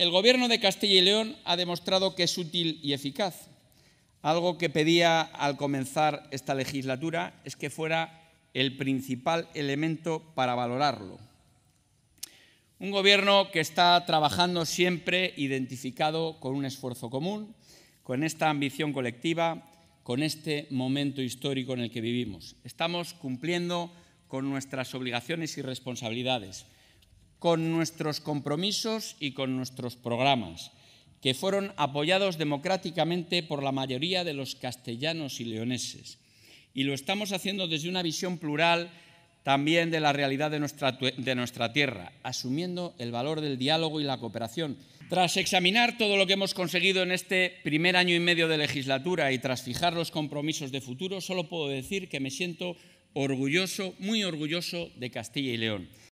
El gobierno de Castilla y León ha demostrado que es útil y eficaz. Algo que pedía al comenzar esta legislatura es que fuera el principal elemento para valorarlo. Un gobierno que está trabajando siempre identificado con un esfuerzo común, con esta ambición colectiva, con este momento histórico en el que vivimos. Estamos cumpliendo con nuestras obligaciones y responsabilidades con nuestros compromisos y con nuestros programas, que fueron apoyados democráticamente por la mayoría de los castellanos y leoneses. Y lo estamos haciendo desde una visión plural también de la realidad de nuestra, de nuestra tierra, asumiendo el valor del diálogo y la cooperación. Tras examinar todo lo que hemos conseguido en este primer año y medio de legislatura y tras fijar los compromisos de futuro, solo puedo decir que me siento orgulloso, muy orgulloso de Castilla y León.